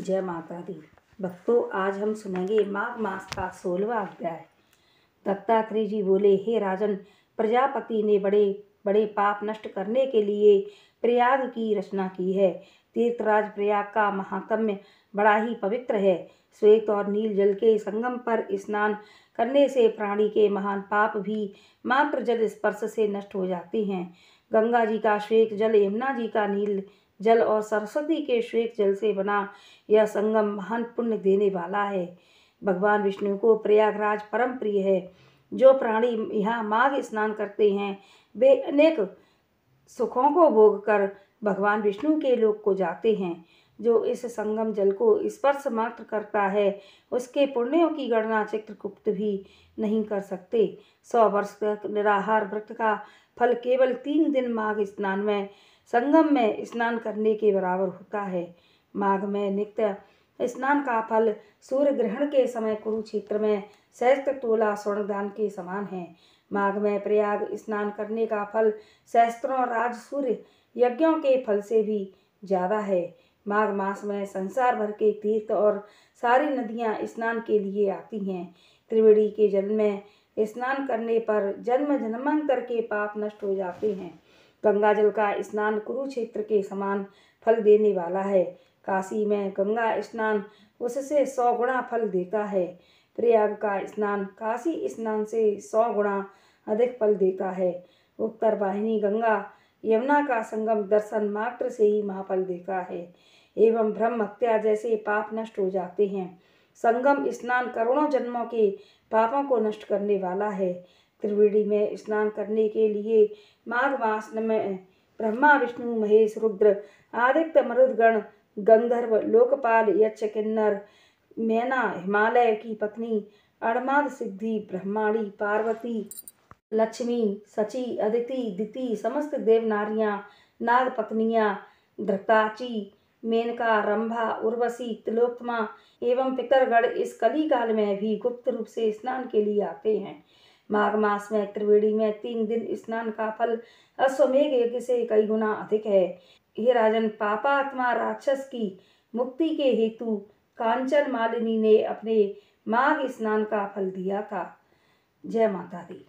जय माता दी भक्तों आज हम सुनेंगे माघ मास का सोलवा अध्याय दत्तात्रेय जी बोले हे राजन प्रजापति ने बड़े बड़े पाप नष्ट करने के लिए प्रयाग की रचना की है तीर्थराज प्रयाग का महात्म्य बड़ा ही पवित्र है श्वेत और नील जल के संगम पर स्नान करने से प्राणी के महान पाप भी मात्र जल स्पर्श से नष्ट हो जाते हैं गंगा जी का श्वेत जल यमुना जी का नील जल और सरस्वती के श्वेत जल से बना यह संगम महान पुण्य देने वाला है भगवान विष्णु को प्रयागराज परम प्रिय है जो प्राणी यहाँ माघ स्नान करते हैं वे अनेक सुखों को भोग कर भगवान विष्णु के लोक को जाते हैं जो इस संगम जल को स्पर्श मात्र करता है उसके पुण्यों की गणना चित्रगुप्त भी नहीं कर सकते सौ वर्ष तक निराहार व्रत का फल केवल तीन दिन माघ स्नान में संगम में स्नान करने के बराबर होता है माघ में नित्य स्नान का फल सूर्य ग्रहण के समय कुरुक्षेत्र में सहस्त्र तोला स्वर्णदान के समान है माघ में प्रयाग स्नान करने का फल सहस्त्रों राज सूर्य यज्ञों के फल से भी ज़्यादा है माघ मास में संसार भर के तीर्थ और सारी नदियाँ स्नान के लिए आती हैं त्रिवेणी के जल में स्नान करने पर जन्म जन्मांतर के पाप नष्ट हो जाते हैं गंगा जल का स्नान कुरुक्षेत्र के समान फल देने वाला है काशी में गंगा स्नान उससे सौ गुणा फल देता है प्रयाग का स्नान काशी स्नान से सौ गुणा अधिक फल देता है उत्तर वाहिनी गंगा यमुना का संगम दर्शन मात्र से ही महाफल देता है एवं ब्रह्म हत्या जैसे पाप नष्ट हो जाते हैं संगम स्नान करोड़ों जन्मों के पापों को नष्ट करने वाला है त्रिवेणी में स्नान करने के लिए माघ मास में ब्रह्मा विष्णु महेश रुद्र आदित्य मरुदगण गंधर्व लोकपाल यक्ष किन्नर मैना हिमालय की पत्नी अड़माद सिद्धि ब्रह्माणी पार्वती लक्ष्मी सची अदिति दिति समस्त देव नारियाँ नाग पत्नियाँ धृताची मेनका रंभा उर्वशी तिलोत्तमा एवं पितरगढ़ इस कली काल में भी गुप्त रूप से स्नान के लिए आते हैं माघ मास में त्रिवेणी में तीन दिन स्नान का फल अश्वमेघ यज्ञ से कई गुना अधिक है ये राजन पापात्मा राक्षस की मुक्ति के हेतु कांचन मालिनी ने अपने माघ स्नान का फल दिया था जय माता दी